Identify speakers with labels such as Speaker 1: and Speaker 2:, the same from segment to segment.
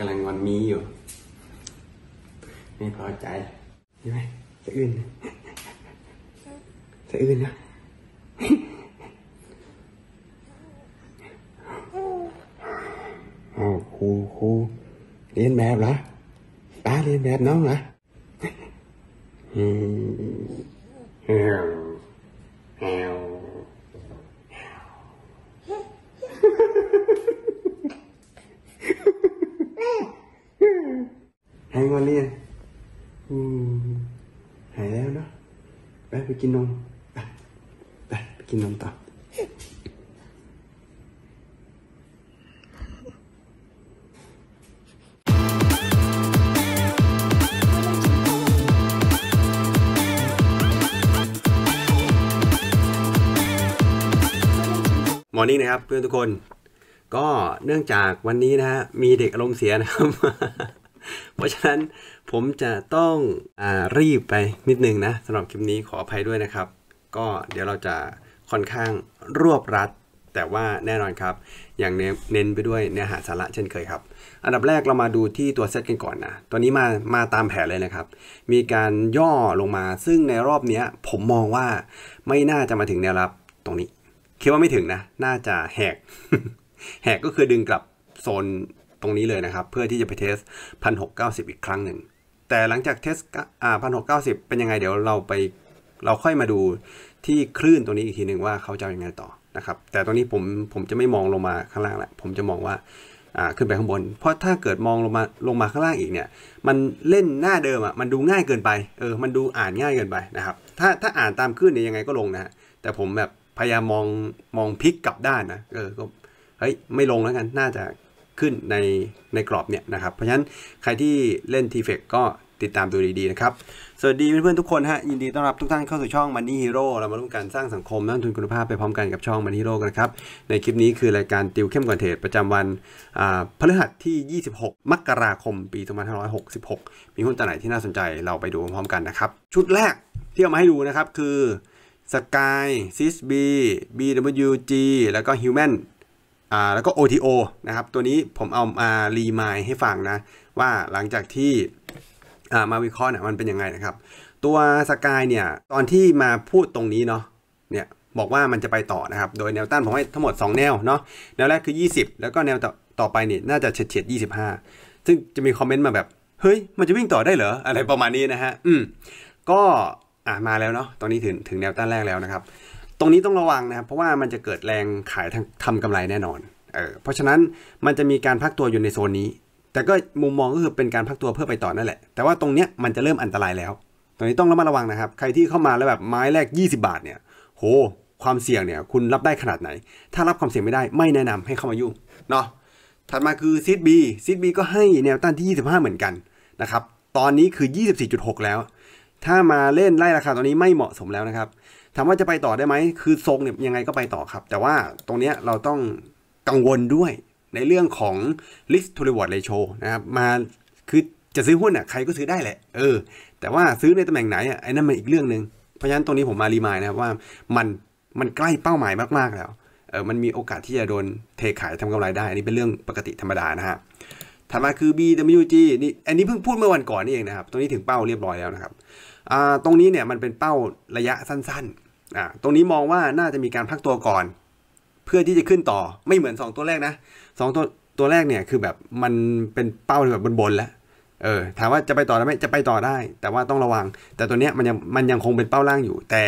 Speaker 1: กำลังวันมีอยู่ ไม่พอใจใช่ไหมสะอื่นสะอื่นนะอ้าวครูครูเรียนแบบเหรอตาเรียนแบบน้องเหรอแฮวแฮวายงอนรืยัอืมหายแล้วเนาะไปไปกินนม ไปไปกินนมต่อมันนี้นะครับเพื่อนทุกคน ก็เนื่องจากวันนี้นะฮะมีเด็กอารมณ์เสียนะครับเพราะฉะนั้นผมจะต้องอรีบไปนิดนึงนะสำหรับคลิปนี้ขออภัยด้วยนะครับ ก็เดี๋ยวเราจะค่อนข้างรวบรัดแต่ว่าแน่นอนครับ อย่างเน้นไปด้วยเนื้อหาสาระเช่นเคยครับอันดับแรกเรามาดูที่ตัวเซตกันก่อนนะตัวนี้มามาตามแผนเลยนะครับ มีการย่อลงมาซึ่งในรอบนี้ผมมองว่าไม่น่าจะมาถึงแนวรับตรงนี้คิดว่าไม่ถึงนะ น่าจะแหกแหกก็คือดึงกลับโซนตรงนี้เลยนะครับ เพื่อที่จะไปเทสพันหกเก้าสิบอีกครั้งหนึ่งแต่หลังจากเทสอ่าพันหกเก้าสิบเป็นยังไง เดี๋ยวเราไปเราค่อยมาดูที่คลื่นตัวนี้อีกทีหนึ่งว่าเขาจะยังไงต่อนะครับแต่ตรงนี้ผมผมจะไม่มองลงมาข้างล่างแหละผมจะมองว่าขึ้นไปข้างบนเพราะถ้าเกิดมองลงมาลงมาข้างล่างอีกเนี่ย มันเล่นหน้าเดิมอ่ะมันดูง่ายเกินไปเออมันดูอ่านง่ายเกินไปนะครับ ถ้าถ้าอ่านตามคลื่นเนี่ยยังไงก็ลงนะแต่ผมแบบพยายามมองมองพลิกกลับด้านนะเออก็เฮ้ยไม่ลงแล้วกันน่าจะขึ้นในในกรอบเนี่ยนะครับเพราะฉะนั้นใครที่เล่น t f e c ก็ติดตามดูดีๆนะครับสวัสดีเพื่อนๆทุกคนฮะยินดีต้อนรับทุกท่านเข้าสู่ช่อง Money Hero เรามาร่วมกันสร้างสังคมนักทุนคุณภาพไปพร้อมกันกับช่อง Money Hero กันครับในคลิปนี้คือรายการติวเข้มกว่าเทรดประจำวันพฤหัสที่ 26 มกราคมปี2566 มีหุ้นตัวไหนที่น่าสนใจเราไปดูพร้อมกันนะครับชุดแรกที่เอามาให้ดูนะครับคือ Sky, SysB, BWG แล้วก็ Human แล้วก็ OTO นะครับ ตัวนี้ผมเอามารีมายให้ฟังนะ ว่าหลังจากที่ามาวิเคราะห์เนี่ยมันเป็นยังไงนะครับ ตัวสกายเนี่ยตอนที่มาพูดตรงนี้เนาะเนี่ยบอกว่ามันจะไปต่อนะครับโดยแนวต้านผมให้ทั้งหมด 2 แนวเนาะแนวแรกคือ 20 แล้วก็แนวต่อต่อไปนี่น่าจะเฉียดเฉียดยีซึ่งจะมีคอมเมนต์มาแบบ เฮ้ยมันจะวิ่งต่อได้เหรอ อะไรประมาณนี้นะฮะอืมก็อ่ามาแล้วเนาะตอนนี้ถึงถึงแนวต้านแรกแล้วนะครับตรงนี้ต้องระวังนะครับเพราะว่ามันจะเกิดแรงขายทำกำไรแน่นอนเออเพราะฉะนั้นมันจะมีการพักตัวอยู่ในโซนนี้ แต่ก็มุมมองก็คือเป็นการพักตัวเพื่อไปต่อนั่นแหละ แต่ว่าตรงเนี้ยมันจะเริ่มอันตรายแล้ว ตรงนี้ต้องระมัดระวังนะครับ ใครที่เข้ามาแล้วแบบไม้แรก 20 บาทเนี่ย โห ความเสี่ยงเนี่ย คุณรับได้ขนาดไหน ถ้ารับความเสี่ยงไม่ได้ไม่แนะนำให้เข้ามายุ่งเนาะ ถัดมาคือซีดบีซีดบีก็ให้แนวต้านที่25เหมือนกันนะครับ ตอนนี้คือ 24.6 แล้ว ถ้ามาเล่นไล่ราคาตอนนี้ไม่เหมาะสมแล้วนะครับถามว่าจะไปต่อได้ไหม คือทรงเนี่ยยังไงก็ไปต่อครับ แต่ว่าตรงเนี้ยเราต้องกังวลด้วยในเรื่องของ list to reward ratio นะครับมาคือจะซื้อหุ้นอ่ะใครก็ซื้อได้แหละเออ แต่ว่าซื้อในตำแหน่งไหนอ่ะไอ้นั่นมันอีกเรื่องหนึ่งเพราะฉะนั้นตรงนี้ผมมารีมายนะครับว่ามันมันใกล้เป้าหมายมาก ๆ แล้วเออมันมีโอกาสที่จะโดนเทขายทำกำไรได้ อันนี้เป็นเรื่องปกติธรรมดานะฮะถัดมาคือ BWG นี่อันนี้เพิ่งพูดเมื่อวันก่อนนี่เองนะครับตรงนี้ถึงเป้าเรียบร้อยแล้วนะครับตรงนี้เนี่ยมันเป็นเป้าระยะสั้นๆ ตรงนี้มองว่าน่าจะมีการพักตัวก่อน เพื่อที่จะขึ้นต่อไม่เหมือน 2 ตัวแรกนะสตัวตัวแรกเนี่ยคือแบบมันเป็นเป้าแบบบนๆแล้ว เออ ถามว่าจะไปต่อได้ไหมจะไปต่อได้ แต่ว่าต้องระวัง แต่ตัวเนี้ยมันยังมันยังคงเป็นเป้าล่างอยู่ แต่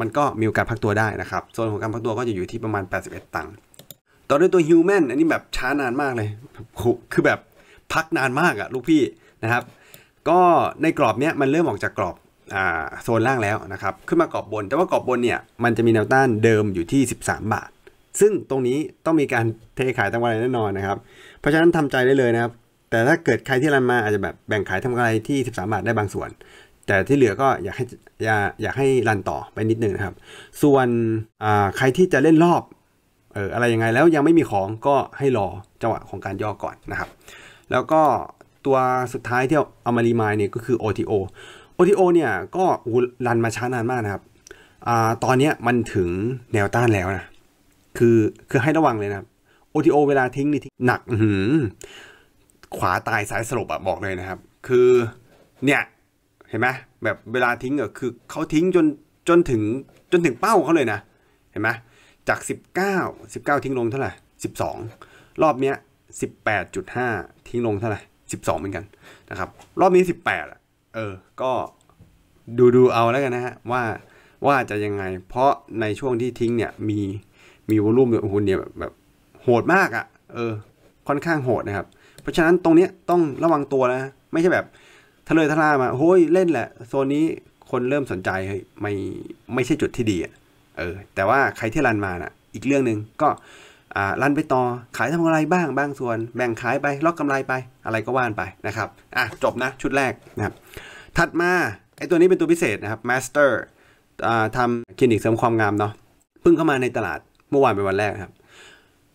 Speaker 1: มันก็มีโอกาสพักตัวได้นะครับโซนของการพักตัวก็จะอยู่ที่ประมาณ81ตังค์ต่อด้วยตัวฮิวแมนอันนี้แบบช้านานมากเลย คือแบบพักนานมากอะลูกพี่นะครับก็ในกรอบเนี้ยมันเริ่มออกจากกรอบโซนล่างแล้วนะครับ ขึ้นมากรอบบนแต่ว่ากรอบบนเนี่ย มันจะมีแนวต้านเดิมอยู่ที่ 13 บาท ซึ่งตรงนี้ต้องมีการเทขายทำกำไรแน่นอนนะครับ เพราะฉะนั้นทำใจได้เลยนะครับ แต่ถ้าเกิดใครที่รันมาอาจจะแบบแบ่งขายทำกำไรที่ 13 บาทได้บางส่วน แต่ที่เหลือก็อยากให้อยากอยากให้รันต่อไปนิดนึงนะครับ ส่วนใครที่จะเล่นรอบเอออะไรยังไงแล้วยังไม่มีของก็ให้รอจังหวะของการย่อก่อนนะครับ แล้วก็ตัวสุดท้ายที่เอามารีมายเนี่ยก็คือ OTO OTO เนี่ยก็รันมาช้านานมากนะครับอตอนนี้มันถึงแนวต้านแล้วนะคือคือให้ระวังเลยนะ OTO เวลาทิ้งนี่ทหนักหืขวาตายสายสลบอะบอกเลยนะครับ คือเนี่ยเห็นไหมแบบเวลาทิ้งอะคือเขาทิ้งจนจนถึงจนถึงเป้าเขาเลยนะเห็นไหมจาก19 19 ทิ้งลงเท่าไหร่ 12 รอบเนี้ย18.5 ทิ้งลงเท่าไหร่สิองเหมือนกัน นะครับ รอบนี้สิบแปดเออ ก็ดูดูเอาแล้วกันนะฮะว่า ว่าจะยังไง เพราะในช่วงที่ทิ้งเนี่ยมีมีวอลุ่มโอ้โุเนี่ยแบบแบบโหดมากอะ่ะ เออ ค่อนข้างโหดนะครับ เพราะฉะนั้นตรงเนี้ยต้องระวังตัวนะไม่ใช่แบบทะเลยทะลามาโอ้ยเล่นแหละ โซนนี้คนเริ่มสนใจเฮ้ยไม่ไม่ใช่จุดที่ดีอะ่ะเออ แต่ว่าใครที่รันมานะ่ะ อีกเรื่องหนึ่งก็รันไปต่อ ขายทำกำไรบ้างบางส่วน แบ่งขายไป ล็อกกำไรไปอะไรก็ว่านไปนะครับ อ่ะจบนะ ชุดแรกนะครับ ถัดมาไอตัวนี้เป็นตัวพิเศษนะครับ Master ทำคลินิกเสริมความงามเนาะเพิ่งเข้ามาในตลาดเมื่อวานเป็นวันแรกครับ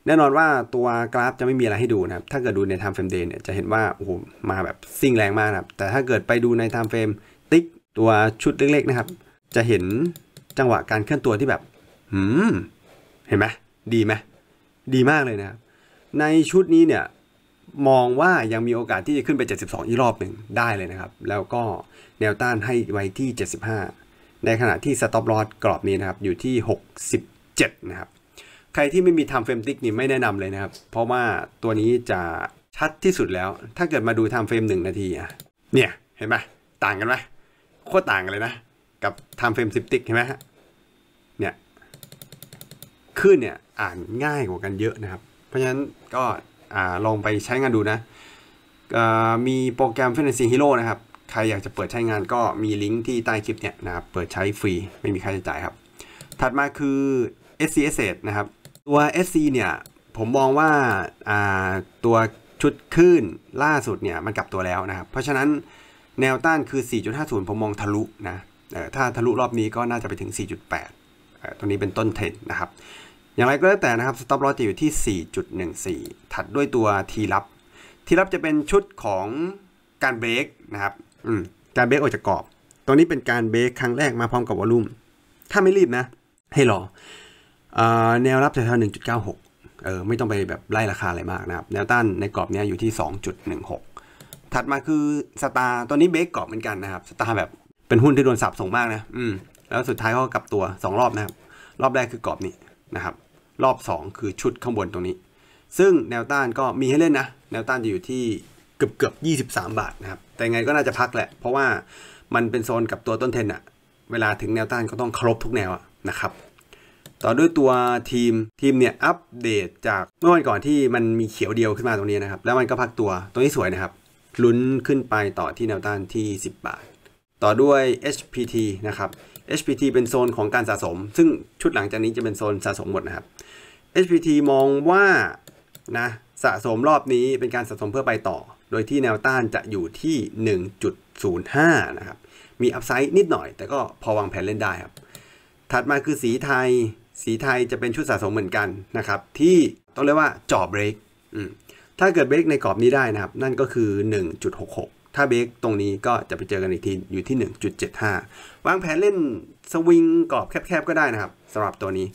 Speaker 1: แน่นอนว่าตัวกราฟจะไม่มีอะไรให้ดูนะครับ ถ้าเกิดดูในไทม์เฟรมเดย์เนี่ยจะเห็นว่าโอ้โหมาแบบซิ่งแรงมากครับแต่ถ้าเกิดไปดูในไทม์เฟรมติ๊กตัวชุดเล็กๆนะครับ จะเห็นจังหวะการเคลื่อนตัวที่แบบหืมเห็นไหมดีไหมดีมากเลยนะ ในชุดนี้เนี่ยมองว่ายังมีโอกาสที่จะขึ้นไป 72 อีกรอบหนึ่งได้เลยนะครับ แล้วก็แนวต้านให้ไว้ที่ 75 ในขณะที่สต็อปลอสกรอบนี้นะครับ อยู่ที่ 67 นะครับ ใครที่ไม่มีทำเฟรมติกนี่ไม่แนะนำเลยนะครับ เพราะว่าตัวนี้จะชัดที่สุดแล้ว ถ้าเกิดมาดูทำเฟรม1 นาทีอ่ะ เนี่ย เห็นไหมต่างกันไหมโคตรต่างกันเลยนะ กับทำเฟรมิบติกเห็นไหมฮะขึ้นเนี่ยอ่านง่ายกว่ากันเยอะนะครับ เพราะฉะนั้นก็ลองไปใช้งานดูนะมีโปรแกรม Fantasy Hero นะครับ ใครอยากจะเปิดใช้งานก็มีลิงก์ที่ใต้คลิปเนี่ยนะครับเปิดใช้ฟรีไม่มีค่าใช้จ่ายครับ ถัดมาคือ SC s s นะครับ ตัว SC เนี่ยผมมองว่าตัวชุดขึ้นล่าสุดเนี่ยมันกลับตัวแล้วนะครับ เพราะฉะนั้นแนวต้านคือ 4.50 ผมมองทะลุนะถ้าทะลุรอบนี้ก็น่าจะไปถึง 4.8ตรงนี้เป็นต้นเทรนนะครับอย่างไรก็แล้วแต่นะครับสต็อปลอสจะอยู่ที่ 4.14 ถัดด้วยตัวทีรับ ทีรับจะเป็นชุดของการเบรกนะครับ อืมการเบรกออกจากกรอบ ตรงนี้เป็นการเบรกครั้งแรกมาพร้อมกับวอลลุ่ม ถ้าไม่รีบนะ ให้รอแนวรับแถวๆ1.96เออไม่ต้องไปแบบไล่ราคาอะไรมากนะครับ แนวต้านในกรอบนี้อยู่ที่ 2.16 ถัดมาคือสตาร์ตัวนี้เบรกกรอบเหมือนกันนะครับสตาร์แบบเป็นหุ้นที่โดนสับส่งมากนะอืมแล้วสุดท้ายก็กลับตัว 2 รอบนะครับรอบแรกคือกรอบนี้นะครับรอบ 2 คือชุดข้างบนตรงนี้ ซึ่งแนวต้านก็มีให้เล่นนะแนวต้านจะอยู่ที่เกือบเกือบยีบาทนะครับ แต่ไงก็น่าจะพักแหละ เพราะว่ามันเป็นโซนกับตัวต้นเทนอะเวลาถึงแนวต้านก็ต้องครบทุกแนวนะครับ ต่อด้วยตัวทีมทีมเนี่ยอัปเดตจากเมื่อวันก่อนที่มันมีเขียวเดียวขึ้นมาตรงนี้นะครับ แล้วมันก็พักตัวตรงนี้สวยนะครับ ลุ้นขึ้นไปต่อที่แนวต้านที่ 10 บาท ต่อด้วย HPT นะครับ HPT เป็นโซนของการสะสม ซึ่งชุดหลังจากนี้จะเป็นโซนสะสมหมดนะครับ HPT มองว่านะสะสมรอบนี้เป็นการสะสมเพื่อไปต่อ โดยที่แนวต้านจะอยู่ที่ 1.05 นะครับ มีอัพไซด์นิดหน่อย แต่ก็พอวางแผนเล่นได้ครับ ถัดมาคือสีไทย สีไทยจะเป็นชุดสะสมเหมือนกันนะครับ ที่ต้องเรียกว่าจอบเบรกถ้าเกิดเบรกในกรอบนี้ได้นะครับ นั่นก็คือ 1.66ถ้าเบรกตรงนี้ก็จะไปเจอกันอีกที อยู่ที่ 1.75 วางแผนเล่นสวิงกรอบแคบๆ ก็ได้นะครับสำหรับตัวนี้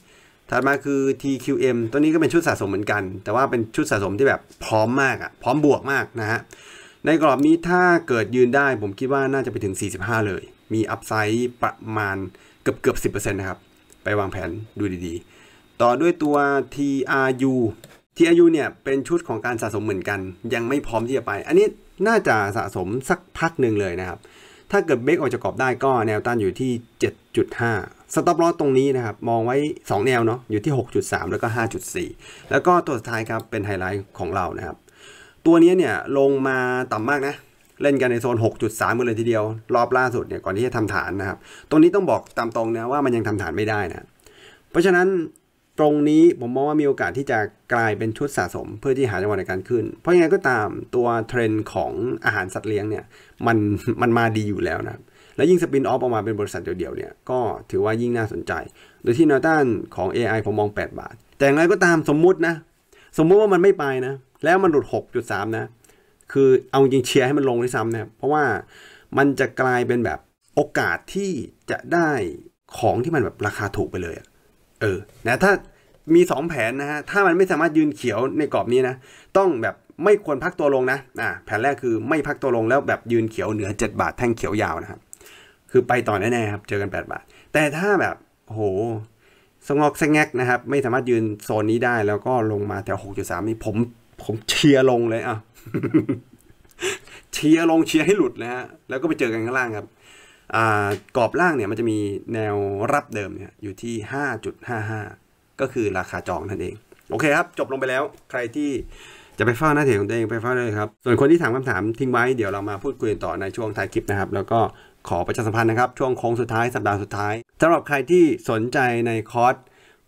Speaker 1: ถัดมาคือ TQM ตัวนี้ก็เป็นชุดสะสมเหมือนกันแต่ว่าเป็นชุดสะสมที่แบบพร้อมมากอะพร้อมบวกมากนะฮะในกรอบนี้ถ้าเกิดยืนได้ผมคิดว่าน่าจะไปถึง 45 เลย มีอัพไซด์ประมาณเกือบเกือบสินะครับ ไปวางแผนดูดี ๆ ต่อด้วยตัว TRU ทีอายุเนี่ยเป็นชุดของการสะสมเหมือนกัน ยังไม่พร้อมที่จะไป อันนี้น่าจะสะสมสักพักหนึ่งเลยนะครับ ถ้าเกิดเบรกออกจากกรอบได้ก็แนวต้านอยู่ที่ 7.5 สต็อปลอสตรงนี้นะครับมองไว้ 2 แนวเนาะอยู่ที่ 6.3 แล้วก็ 5.4 แล้วก็ตัวสุดท้ายครับเป็นไฮไลท์ของเรานะครับ ตัวนี้เนี่ยลงมาต่ำมากนะ เล่นกันในโซน 6.3มเลยทีเดียว รอบล่าสุดเนี่ยก่อนที่จะทำฐานนะครับตรงนี้ต้องบอกตามตรงนะว่ามันยังทำฐานไม่ได้นะเพราะฉะนั้นตรงนี้ผมมองว่ามีโอกาสที่จะกลายเป็นชุดสะสมเพื่อที่หาจังหวะในการขึ้น เพราะยังไงก็ตามตัวเทรนด์ของอาหารสัตว์เลี้ยงเนี่ยมันมันมาดีอยู่แล้วนะครับแล้วยิ่งสปินออฟออกมาเป็นบริษัทเดียวๆเนี่ยก็ถือว่ายิ่งน่าสนใจ โดยที่นอตันของ AI ผมมอง 8 บาท แต่อย่างไรก็ตามสมมุตินะ สมมุติว่ามันไม่ไปนะ แล้วมันหลุด 6.3นะคือเอาจริงเชียร์ให้มันลงด้วยซ้ำนะเพราะว่ามันจะกลายเป็นแบบโอกาสที่จะได้ของที่มันแบบราคาถูกไปเลยอะเออนะ ถ้า มี 2 แผน นะฮะ ถ้ามันไม่สามารถยืนเขียว ใน กรอบ นี้ นะ ต้อง แบบ ไม่ ควร พัก ตัว ลง นะอ่าแผน แรก คือ ไม่ พัก ตัว ลง แล้ว แบบ ยืน เขียว เหนือ 7 บาท แท่งเขียว ยาว นะครับคือ ไป ต่อ แน่ๆครับ เจอ กัน 8 บาท แต่ ถ้า แบบ โห สงอกสงแงกนะครับ ไม่ สามารถ ยืน โซน นี้ ได้ แล้วก็ ลง มา แถว 6.3 นี่ ผม ผมเชียร์ลง เลยอ่ะเชียร์ลงเชียร์ให้ หลุด นะฮะ แล้วก็ ไป เจอ กัน ข้างล่าง ครับกรอบล่างเนี่ยมันจะมีแนวรับเดิมเนี่ยอยู่ที่ 5.55 ก็คือราคาจองนั่นเอง โอเคครับ จบลงไปแล้ว ใครที่จะไปเฝ้าหน้าเทรของตัวเองไปเฝ้าเลยครับ ส่วนคนที่ถามคำถามทิ้งไว้ เดี๋ยวเรามาพูดคุยต่อในช่วงท้ายคลิปนะครับแล้วก็ขอประชาสัมพันธ์นะครับ ช่วงโค้งสุดท้ายสัปดาห์สุดท้ายสำหรับใครที่สนใจในคอร์ส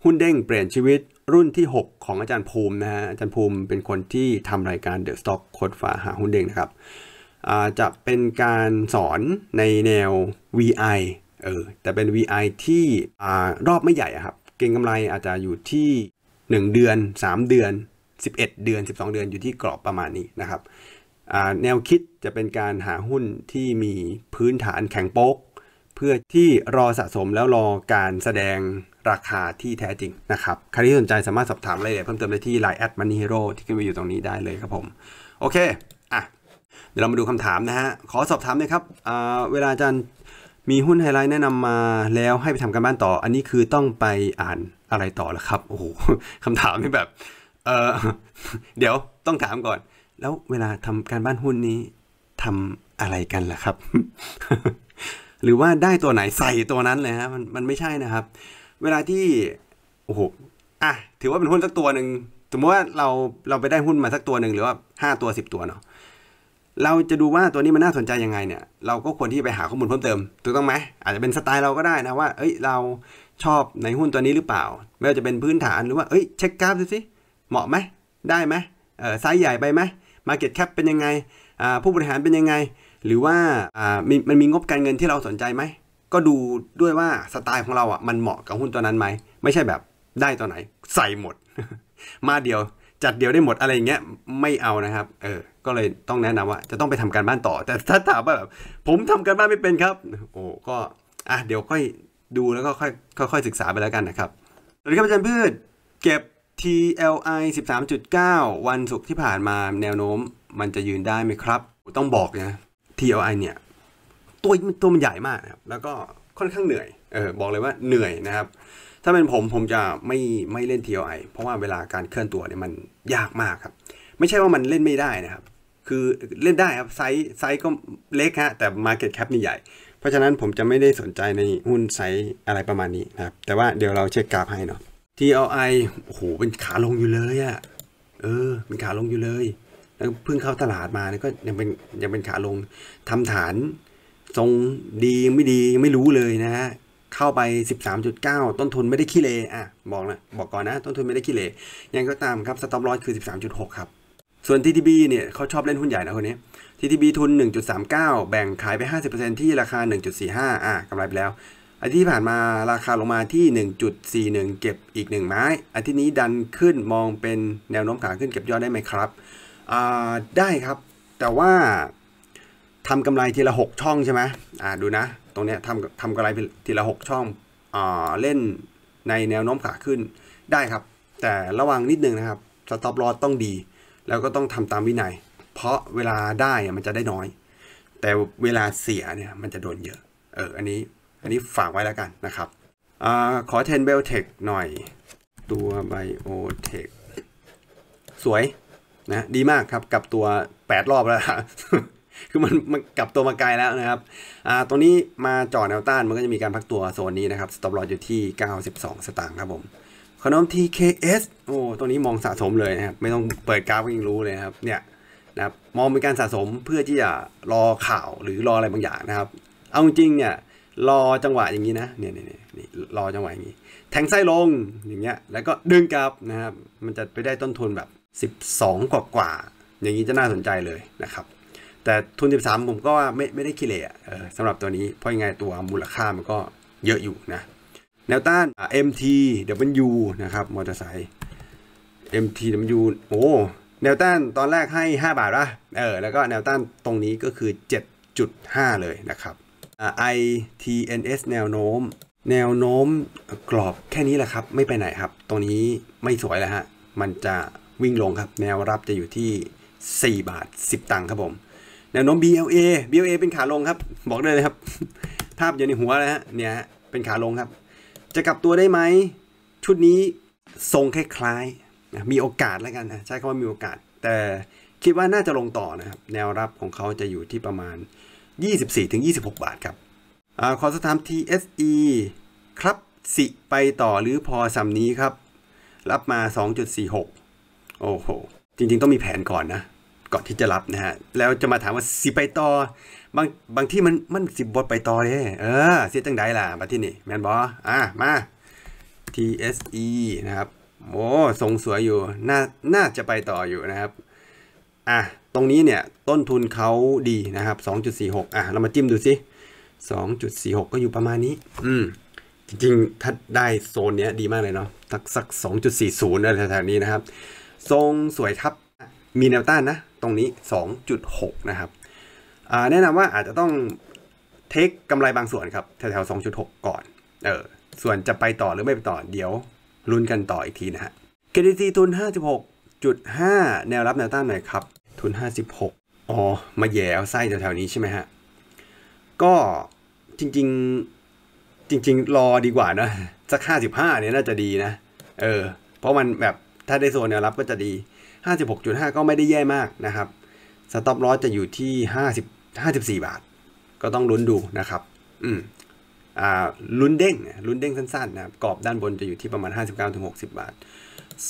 Speaker 1: หุ้นเด้งเปลี่ยนชีวิตรุ่นที่ 6 ของอาจารย์ภูมินะฮะอาจารย์ภูมิเป็นคนที่ทำรายการเดอะสต็อกโคดฟ้าหาหุ้นเด้งนะครับจะเป็นการสอนในแนว VI เออแต่เป็น VI ที่รอบไม่ใหญ่ครับ เก่งกำไรอาจจะอยู่ที่ 1 เดือน 3 เดือน 11 เดือน 12 เดือนอยู่ที่กรอบประมาณนี้นะครับ แนวคิดจะเป็นการหาหุ้นที่มีพื้นฐานแข็งโป๊ก เพื่อที่รอสะสมแล้วรอการแสดงราคาที่แท้จริงนะครับ ใครที่สนใจสามารถสอบถามรายละเอียดเพิ่มเติมได้ที่ Line@ Money Hero ที่ขึ้นไปอยู่ตรงนี้ได้เลยครับผมโอเคอ่ะเดี๋ยวเรามาดูคำถามนะฮะ ขอสอบถามเลยครับ เวลาอาจารย์มีหุ้นไฮไลท์แนะนำมาแล้วให้ไปทำการบ้านต่อ อันนี้คือต้องไปอ่านอะไรต่อละครับ โอ้โหคำถามนี่แบบเออเดี๋ยวต้องถามก่อน แล้วเวลาทำการบ้านหุ้นนี้ ทำอะไรกันล่ะครับ หรือว่าได้ตัวไหนใส่ตัวนั้นเลยฮะ มันมันไม่ใช่นะครับ เวลาที่ โอ้โหอ่ะถือว่าเป็นหุ้นสักตัวหนึ่ง สมมติว่าเราเราไปได้หุ้นมาสักตัวหนึ่งหรือว่าห้าตัวสิบตัวเนาะเราจะดูว่าตัวนี้มันน่าสนใจยังไงเนี่ย เราก็ควรที่ไปหาข้อมูลเพิ่มเติมถูกต้องไหมอาจจะเป็นสไตล์เราก็ได้นะ ว่าเอ้ยเราชอบในหุ้นตัวนี้หรือเปล่า ไม่ว่าจะเป็นพื้นฐานหรือว่าเอ้ยเช็คกราฟดูสิเหมาะไหมได้ไหมไซส์ใหญ่ไปไหมมาเก็ตแคปเป็นยังไงผู้บริหารเป็นยังไง หรือว่า่ามันมีงบการเงินที่เราสนใจไหมก็ดูด้วยว่าสไตล์ของเราอ่ะมันเหมาะกับหุ้นตัวนั้นไหมไม่ใช่แบบได้ตัวไหน ใส่หมด มาเดียวจัดเดียวได้หมดอะไรอย่างเงี้ยไม่เอานะครับเออก็เลยต้องแนะนำว่าจะต้องไปทำการบ้านต่อ แต่ถ้าถามว่าแบบผมทำการบ้านไม่เป็นครับโอ้ก็อ่ะเดี๋ยวค่อยดูแล้วก็ค่อยค่อยศึกษาไปแล้วกันนะครับสวัสดีครับอาจารย์พืชเก็บ TLI 13.9 วันศุกร์ที่ผ่านมาแนวโน้มมันจะยืนได้ไหมครับต้องบอกนะ TLI เนี่ยตัวตัวมันใหญ่มากครับแล้วก็ค่อนข้างเหนื่อยเออบอกเลยว่าเหนื่อยนะครับถ้าเป็นผมผมจะไม่ไม่เล่น TLI เพราะว่าเวลาการเคลื่อนตัวเนี่ยมันยากมากครับ ไม่ใช่ว่ามันเล่นไม่ได้นะครับคือเล่นได้ครับไซส์ไซส์ก็เล็กฮะแต่ Market Cap นี่ใหญ่ เพราะฉะนั้นผมจะไม่ได้สนใจในหุ้นไซส์อะไรประมาณนี้นะครับแต่ว่าเดี๋ยวเราเช็คกราฟให้เนาะ TLI โอ้โหเป็นขาลงอยู่เลยอะเออเป็นขาลงอยู่เลย แล้วเพิ่งเข้าตลาดมาเนี่ยก็ยังเป็นยังเป็นขาลงทำฐานทรงดีไม่ดียังไม่รู้เลยนะฮะเข้าไป 13.9 ต้นทุนไม่ได้ขี้เลอ่ะ บอกนะบอกก่อนนะต้นทุนไม่ได้ขี้เล ยังก็ตามครับสต็อปลอสคือ 13.6ครับส่วน TTB เนี่ยเขาชอบเล่นหุ้นใหญ่นะคนนี้ TTB ทุน 1.39 แบ่งขายไป 50%ที่ราคา 1.45อ่ะกำไรไปแล้วอาทิตย์ที่ผ่านมาราคาลงมาที่ 1.41 เก็บอีก 1 ไม้อาทิตย์นี้ดันขึ้นมองเป็นแนวโน้มขาขึ้นเก็บยอดได้ไหมครับอ่าได้ครับแต่ว่าทำกำไรทีละ 6 ช่องใช่ไหมอ่าดูนะ ตรงเนี้ยทำทำกำไรทีละ 6 ช่องอ่าเล่นในแนวโน้มขาขึ้นได้ครับ แต่ระวังนิดนึงนะครับสต็อปลอสต้องดีแล้วก็ต้องทำตามวินัย เพราะเวลาได้มันจะได้น้อย แต่เวลาเสียเนี่ยมันจะโดนเยอะ เออ อันนี้ อันนี้ฝากไว้แล้วกันนะครับอขอเทนเบลเทคหน่อย ตัวไบโอเทคสวยนะดีมากครับกับตัว 8 รอบแล้ว คือมันมันกลับตัวมาไกลแล้วนะครับอ่าตัวนี้มาจอดแนวต้านมันก็จะมีการพักตัวโซนนี้นะครับสต็อปลอสอยู่ที่ 92 สตางค์ครับผมขนม TKS โอ้ตัวนี้มองสะสมเลยนะครับไม่ต้องเปิดกราฟก็ยังรู้เลยครับเนี่ยนะครับมองเป็นการสะสมเพื่อที่จะรอข่าวหรือรออะไรบางอย่างนะครับ เอาจริงเนี่ยรอจังหวะอย่างนี้นะเนี่ยเนี่ยนี่รอจังหวะอย่างนี้ แทงไส้ลงอย่างเงี้ยแล้วก็ดึงกราฟนะครับ มันจะไปได้ต้นทุนแบบ 12 กว่ากว่า อย่างนี้จะน่าสนใจเลยนะครับ แต่ทุน 13 ผมก็ไม่ไม่ได้คิเลอะสำหรับตัวนี้เพราะยังไงตัวมูลค่ามันก็เยอะอยู่นะแนวต้าน MTW นะครับ มอเตอร์ไซค์ MTW โอ้แนวต้านตอนแรกให้ 5 บาทละเออ แล้วก็แนวต้านตรงนี้ก็คือ 7.5 เลยนะครับ ITNS แนวโน้ม แนวโน้มกรอบแค่นี้แหละครับ ไม่ไปไหนครับ ตรงนี้ไม่สวยแล้วฮะ มันจะวิ่งลงครับ แนวรับจะอยู่ที่ 4 บาท 10ตังค์ครับผม แนวโน้ม BLA BLA เป็นขาลงครับ บอกได้เลยครับ ภาพอยู่ในหัวแล้วฮะ เนี่ย เป็นขาลงครับจะกลับตัวได้ไหมชุดนี้ทรงคล้ายๆ มีโอกาสแล้วกันนะ ใช้คำว่ามีโอกาส แต่คิดว่าน่าจะลงต่อนะครับ แนวรับของเขาจะอยู่ที่ประมาณ 24-26 บาทครับอขอสถาม TSE ครับสิไปต่อหรือพอสัมนี้ครับ รับมา 2.46 โอ้โห จริงๆต้องมีแผนก่อนนะ ก่อนที่จะรับนะฮะแล้วจะมาถามว่าสิไปต่อบางบางที่มันมันสิบบทไปต่อเลยเออเสียจังไดล่ะมาที่นี่แมนบออ่ะ มา TSE นะครับ โอ้ทรงสวยอยู่น่าน่าจะไปต่ออยู่นะครับ อ่ะ ตรงนี้เนี่ย ต้นทุนเขาดีนะครับ 2.46 อ่ะ เรามาจิ้มดูสิ2.46 ก็อยู่ประมาณนี้ อืม จริงๆ ถ้าได้โซนเนี้ยดีมากเลยเนาะสักสัก 2.40อะไรแถวๆนี้นะครับ ทรงสวยครับ มีแนวต้านนะตรงนี้2.6นะครับแนะนำว่าอาจจะต้องเทคกำไรบางส่วนครับ แถวๆสองจุดหกก่อนเออส่วนจะไปต่อหรือไม่ไปต่อเดี๋ยวลุ้นกันต่ออีกทีนะฮะ KDC ทุน 56.5 แนวรับแนวต้านหน่อยครับ ทุน 56 อ๋อ มาแย่เอาไส้แถวๆนี้ใช่ไหมฮะก็จริงๆ จริงๆ รอดีกว่านะ สัก 55เนี่ยน่าจะดีนะเออเพราะมันแบบถ้าได้โซนแนวรับก็จะดี 56.5 ก็ไม่ได้แย่มากนะครับสต็อปลอสจะอยู่ที่ 50ห้าสิบสี่บาทก็ต้องลุ้นดูนะครับอืมอ่าลุ้นเด้งลุ้นเด้งสั้นๆนะครับกรอบด้านบนจะอยู่ที่ประมาณห้าสิบเก้าถึงหกสิบาท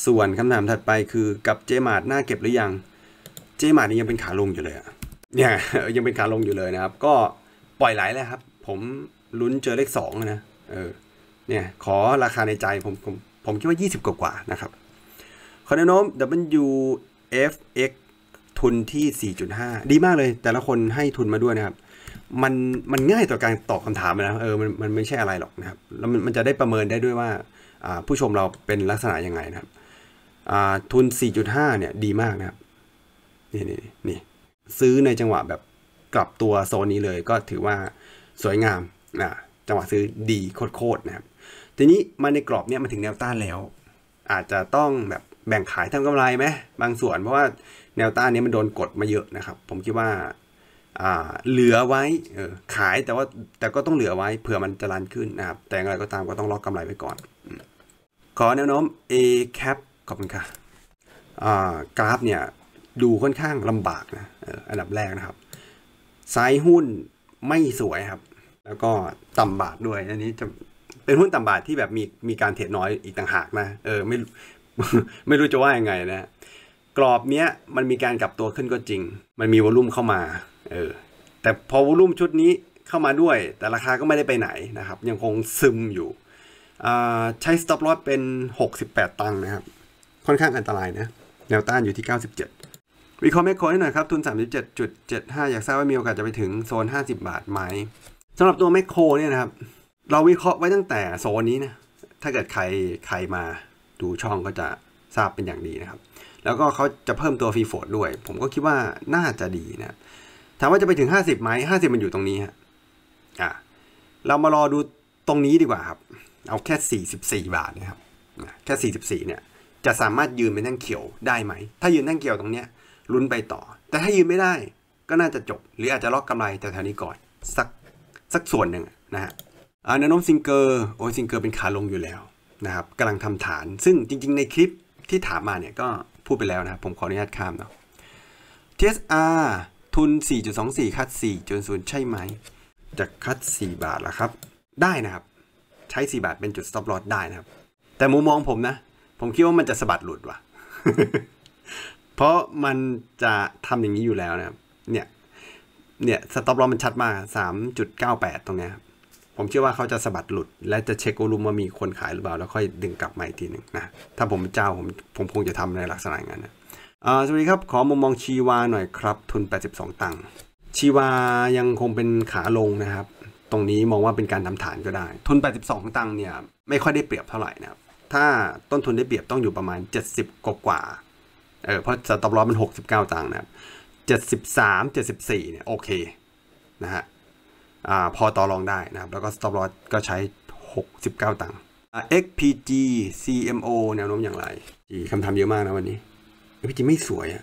Speaker 1: ส่วนคำถามถัดไปคือกับเจมารดหน้าเก็บหรือยังเจมาร์ดนี่ยังเป็นขาลงอยู่เลยอะเนี่ยยังเป็นขาลงอยู่เลยนะครับ ก็ปล่อยไหลแล้วครับ ผมลุ้นเจอเลขสองนะเออเนี่ยขอราคาในใจผมผมผมคิดว่ายีกว่ากว่านะครับ คอนโนม WFX ทุนที่ 4.5 ดีมากเลย แต่ละคนให้ทุนมาด้วยนะครับ มัน มันง่ายต่อการตอบคาถามนะเออ มัน มันไม่ใช่อะไรหรอกนะครับ แล้วมันมันจะได้ประเมินได้ด้วยว่า ผู้ชมเราเป็นลักษณะยังไงนะครับ ทุน 4.5 เนี่ย ดีมากนะครับนี่นี่นี่ ซื้อในจังหวะแบบกลับตัวโซนนี้เลย ก็ถือว่าสวยงามนะ จังหวะซื้อดีโคตรๆนะครับ ทีนี้มาในกรอบเนี่ยมาถึงแนวต้านแล้ว อาจจะต้องแบบแบ่งขายทำกำไรไหมบางส่วนเพราะว่าแนวต้านนี้มันโดนกดมาเยอะนะครับ ผมคิดว่าเหลือไว้ขายแต่ว่าแต่ก็ต้องเหลือไว้เผื่อมันจะรันขึ้นนะครับ แต่อะไรก็ตามก็ต้องล็อกกำไรไว้ก่อน ขอแนวโน้ม A cap ขอบคุณค่ะ กราฟเนี่ยดูค่อนข้างลำบากนะอันดับแรกนะครับไซส์หุ้นไม่สวยครับ แล้วก็ต่ำบาทด้วยอันนี้จะเป็นหุ้นต่ำบาทที่แบบ มีมีการเทรดน้อยอีกต่างหากนะเออไม่ไม่รู้จะว่ายังไงนะกรอบเนี้ยมันมีการกลับตัวขึ้นก็จริง มันมีวอลุ่มเข้ามา เออ แต่พอวอลุ่มชุดนี้เข้ามาด้วย แต่ราคาก็ไม่ได้ไปไหนนะครับ ยังคงซึมอยู่ ใช้ stop loss เป็น 68 ตังค์นะครับ ค่อนข้างอันตรายนะ แนวต้านอยู่ที่ 97 วิเคราะห์แมคโครให้หน่อยครับ ทุน 37.75 อยากทราบว่ามีโอกาสจะไปถึงโซน 50 บาท ไหมสำหรับตัวแมคโครเนี่ยนะครับ เราวิเคราะห์ไว้ตั้งแต่โซนนี้นะ ถ้าเกิดใครใครมาดูช่องก็จะทราบเป็นอย่างดีนะครับแล้วก็เขาจะเพิ่มตัวฟรีโฟดด้วย ผมก็คิดว่าน่าจะดีนะ ถามว่าจะไปถึง 50ไหม50 มันอยู่ตรงนี้ฮะอ่ะเรามารอดูตรงนี้ดีกว่าครับ เอาแค่ 44 บาทนะครับ แค่ 44เนี่ย จะสามารถยืนเป็นแท่งเขียวได้ไหม ถ้ายืนแท่งเขียวตรงเนี้ย ลุ้นไปต่อ แต่ถ้ายืนไม่ได้ ก็น่าจะจบ หรืออาจจะล็อกกำไรแต่แถวนี้ก่อน สักสักส่วนหนึ่งนะฮะอานนมซิงเกอร์โอ้ซิงเกอร์เป็นขาลงอยู่แล้วนะครับกำลังทำฐาน ซึ่งจริง ๆ ในคลิปที่ถามมาเนี่ย ก็พูดไปแล้วนะผมขออนุญาตข้ามเนาะ TSR ทุน 4.24 คัด4.0จนใช่ไหม จะคัด 4 บาทแล้วครับ ได้นะครับ ใช้ 4 บาทเป็นจุด stop loss ได้นะครับ แต่มุมมองผมนะ ผมคิดว่ามันจะสะบัดหลุดว่ะ เพราะมันจะทำอย่างนี้อยู่แล้วนะครับเนี่ยเนี่ย stop loss มันชัดมาก 3.98 ตรงเนี้ยครับผมเชื่อว่าเขาจะสะบัดหลุดและจะเช็คโวลูมว่ามีคนขายหรือเปล่า แล้วค่อยดึงกลับมาอีกทีหนึ่งนะถ้าผมเจ้าผมผมคงจะทำในลักษณะยงั้นนะสวัสดีครับขอมุมมองชีวาหน่อยครับ ทุน 82 ตังค์ชีวายังคงเป็นขาลงนะครับ ตรงนี้มองว่าเป็นการทำฐานก็ได้ ทุน 82 ตังค์เนี่ยไม่ค่อยได้เปรียบเท่าไหร่นะถ้าต้นทุนได้เปรียบต้องอยู่ประมาณ 70 กว่ากว่าเออเพราะสต็อปลอสมัน 69 ตังค์นะ 73 74 เนี่ยโอเคนะฮะอพอต่อรองได้นะครับ แล้วก็ stop loss ก็ใช้ 69ตังค์ XPG CMO แนวโน้มอย่างไรคำามเยอะมากนะวันนี้ XPG ไม่สวยอะ่ะ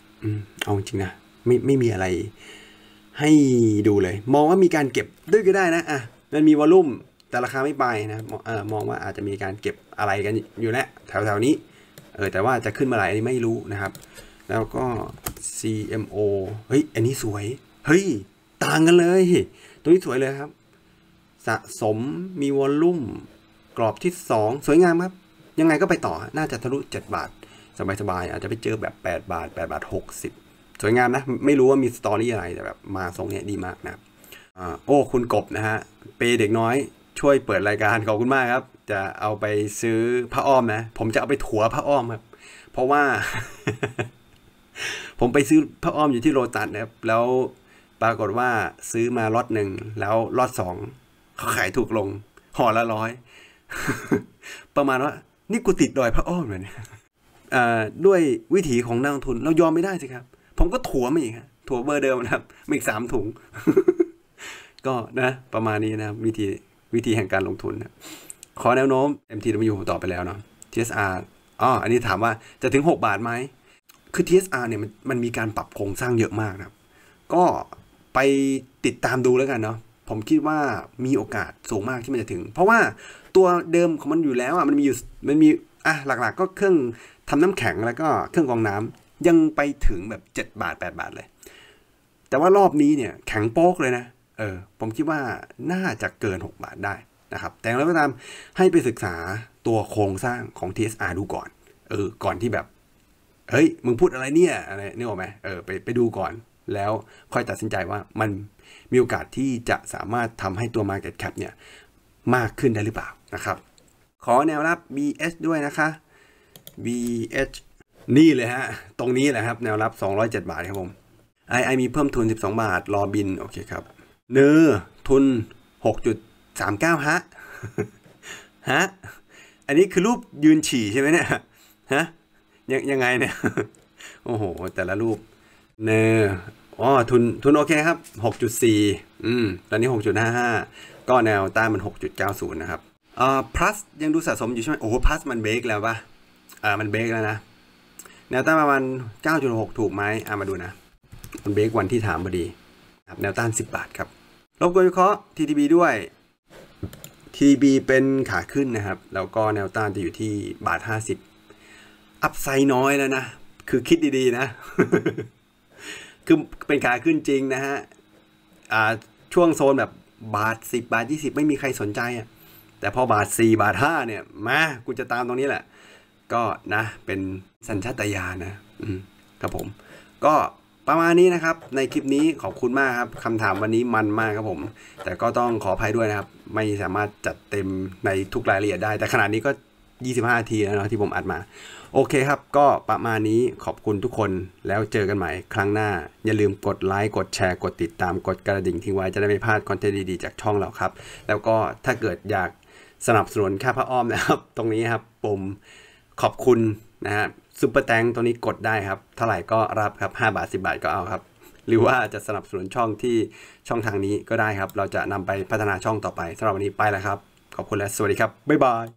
Speaker 1: เอาจริงนะไม่ไม่มีอะไรให้ดูเลย มองว่ามีการเก็บด้วยก็ได้นะ อ่ะมันมีวอลุ่มแต่ราคาไม่ไปนะออมองว่าอาจจะมีการเก็บอะไรกันอยู่แล้วแถวๆนี้ เออ แต่ว่าจะขึ้นมาไหลอันนี้ไม่รู้นะครับ แล้วก็ CMO เฮ้ยอันนี้สวยเฮ้ยต่างกันเลยตัวนี้สวยเลยครับ สะสมมีวอลลุ่ม กรอบที่สองสวยงามครับ ยังไงก็ไปต่อ น่าจะทะลุ7 บาท สบายๆอาจจะไปเจอแบบ 8 บาท8บาท60สวยงามนะ ไม่รู้ว่ามีสตอรี่อะไรแต่แบบมาทรงเนี้ยดีมากนะโอ้ คุณกบ นะฮะ เปเด็กน้อย ช่วยเปิดรายการขอบคุณมากครับ จะเอาไปซื้อผ้าอ้อม นะผมจะเอาไปถัวผ้าอ้อมครับ เพราะว่า ผมไปซื้อผ้าอ้อมอยู่ที่โรตัสนะครับ แล้วปรากฏว่าซื้อมาล็อตหนึ่ง แล้วล็อตสองเขาขายถูกลง ห่อละร้อย ประมาณว่านี่กูติดดอยพระอ้อมเลยเนี่ยด้วยวิถีของนักลงทุน เรายอมไม่ได้สิครับ ผมก็ถัวมาอีกครับถัวเบอร์เดิมนะครับมีอีกสามถุง ก็นะ ประมาณนี้นะ วิธีวิธีแห่งการลงทุนนะขอแนวโน้ม MTW ผมตอบไปแล้วเนาะ TSR อ๋ออันนี้ถามว่าจะถึง6บาทไหมคือ TSR เนี่ยมันมันมีการปรับโครงสร้างเยอะมากนะครับ ก็ไปติดตามดูแล้วกันเนาะผมคิดว่ามีโอกาสสูงมากที่มันจะถึง เพราะว่าตัวเดิมของมันอยู่แล้วอ่ะมันมีอยู่มันมีอ่ะหลักๆ ก็เครื่องทำน้ำแข็งแล้วก็เครื่องกรองน้ำยังไปถึงแบบ7บาท8บาทเลย แต่ว่ารอบนี้เนี่ยแข็งโป๊กเลยนะเออผมคิดว่าน่าจะเกิน 6 บาทได้นะครับแต่แล้วก็ตามให้ไปศึกษาตัวโครงสร้างของ TSR ดูก่อนเออก่อนที่แบบเฮ้ยมึงพูดอะไรเนี่ยอะไรนี่ออกไหมเออไปไปดูก่อนแล้วค่อยตัดสินใจว่ามันมีโอกาสที่จะสามารถทำให้ตัว Market Cap เนี่ยมากขึ้นได้หรือเปล่านะครับ ขอแนวรับ BS ด้วยนะคะ BH นี่เลยฮะ ตรงนี้แหละครับ แนวรับ 207 บาทครับผม II มีเพิ่มทุน 12 บาท รอบิน โอเคครับ เนื้อทุน 6.39 ฮะ ฮะ อันนี้คือรูปยืนฉี่ใช่ไหมเนี่ยฮะยังยังไงเนี่ย โอ้โห แต่ละรูป เนืออ๋อทุนทุนโอเคครับ 6.4 อืมตอนนี้ 6.55ก็แนวต้านมัน 6.90 นะครับอ่า plus ยังดูสะสมอยู่ใช่ไหมโอ้ plus มันเบรกแล้วปะอ่ามันเบรกแล้วนะแนวต้านประมาณ9.6 ถูกไหมอ่ามาดูนะ มันเบรกวันที่ถามพอดีครับแนวต้าน 10 บาทครับลบกวนวิเคราะห์ TTB ด้วย TTB เป็นขาขึ้นนะครับ แล้วก็แนวต้านจะอยู่ที่บาท 50 อัพไซน้อยแล้วนะคือคิดดีๆ นะคือเป็นขาขึ้นจริงนะฮะ อ่า ช่วงโซนแบบ บาทสิบบาทยี่สิบไม่มีใครสนใจอ่ะ แต่พอบาทสี่บาทห้าเนี่ยมา กูจะตามตรงนี้แหละ ก็นะ เป็นสัญชาตญาณนะ อืม ครับผม ก็ประมาณนี้นะครับ ในคลิปนี้ขอบคุณมากครับ คำถามวันนี้มันมากครับผม แต่ก็ต้องขออภัยด้วยนะครับ ไม่สามารถจัดเต็มในทุกรายละเอียดได้ แต่ขนาดนี้ก็ 25ทีแล้วเนาะที่ผมอัดมาโอเคครับ ก็ประมาณนี้ขอบคุณทุกคนแล้วเจอกันใหม่ครั้งหน้า อย่าลืมกดไลค์กดแชร์ กดติดตามกดกระดิ่งทิ้งไว้จะได้ไม่พลาดคอนเทนต์ดีๆ จากช่องเราครับ แล้วก็ถ้าเกิดอยากสนับสนุนค่าพระอ้อมนะครับ ตรงนี้ครับ ปุ่มขอบคุณนะฮะซุปเปอร์แตงตัวนี้กดได้ครับ เท่าไหร่ก็รับครับ5บาท10 บาทก็เอาครับ หรือว่าจะสนับสนุนช่องที่ช่องทางนี้ก็ได้ครับ เราจะนำไปพัฒนาช่องต่อไปสำหรับวันนี้ไปแล้วครับ ขอบคุณและสวัสดีครับบ๊ายบาย